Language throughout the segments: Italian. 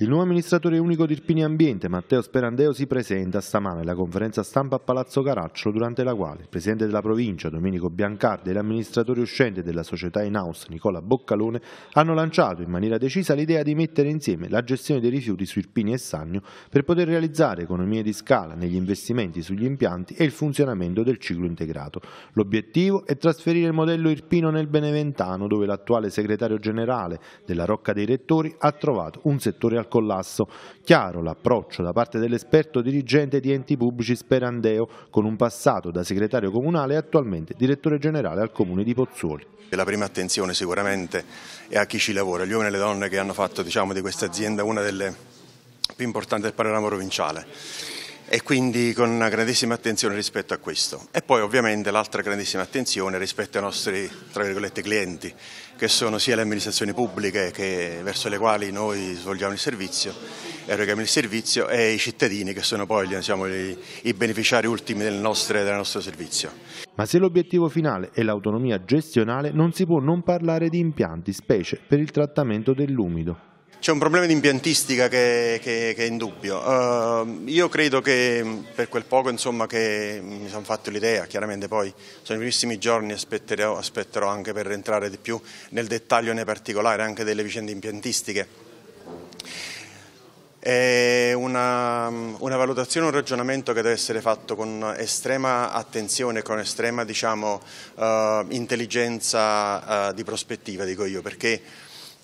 Il nuovo amministratore unico di Irpini Ambiente, Matteo Sperandeo, si presenta stamane alla conferenza stampa a Palazzo Caracciolo, durante la quale il presidente della provincia, Domenico Biancardi, e l'amministratore uscente della società in house, Nicola Boccalone, hanno lanciato in maniera decisa l'idea di mettere insieme la gestione dei rifiuti su Irpini e Sannio per poter realizzare economie di scala negli investimenti sugli impianti e il funzionamento del ciclo integrato. L'obiettivo è trasferire il modello irpino nel Beneventano, dove l'attuale segretario generale della Rocca dei Rettori ha trovato un settore al collasso. Chiaro l'approccio da parte dell'esperto dirigente di enti pubblici Sperandeo, con un passato da segretario comunale e attualmente direttore generale al comune di Pozzuoli. La prima attenzione sicuramente è a chi ci lavora, gli uomini e le donne che hanno fatto diciamo, di questa azienda una delle più importanti del panorama provinciale e quindi con una grandissima attenzione rispetto a questo. E poi ovviamente l'altra grandissima attenzione rispetto ai nostri clienti, che sono sia le amministrazioni pubbliche che, verso le quali noi svolgiamo il servizio, eroghiamo il servizio, e i cittadini che sono poi diciamo, i, i, beneficiari ultimi del nostro, del nostro servizio. Ma se l'obiettivo finale è l'autonomia gestionale, non si può non parlare di impianti, specie per il trattamento dell'umido. C'è un problema di impiantistica che, che, che è in dubbio. Uh, io credo che mm, per quel poco insomma, che mi sono fatto l'idea, chiaramente poi sono i primissimi giorni, aspetterò, aspetterò anche per entrare di più nel dettaglio, nei particolari, anche delle vicende impiantistiche. È una, mm, una, valutazione, un ragionamento che deve essere fatto con estrema attenzione, con estrema diciamo, uh, intelligenza uh, di prospettiva, dico io, perché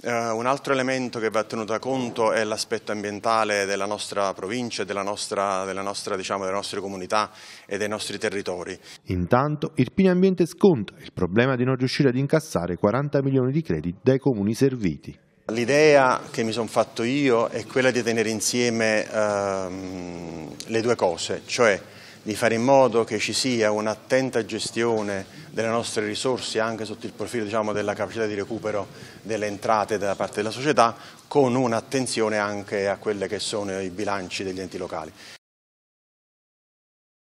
Uh, un altro elemento che va tenuto a conto è l'aspetto ambientale della nostra provincia, della nostra, della nostra, diciamo, delle nostre comunità e dei nostri territori. Intanto il Pini Ambiente sconta il problema di non riuscire ad incassare 40 milioni di crediti dai comuni serviti. L'idea che mi sono fatto io è quella di tenere insieme uh, le due cose, cioè di fare in modo che ci sia un'attenta gestione delle nostre risorse anche sotto il profilo diciamo, della capacità di recupero delle entrate da parte della società con un'attenzione anche a quelli che sono i bilanci degli enti locali.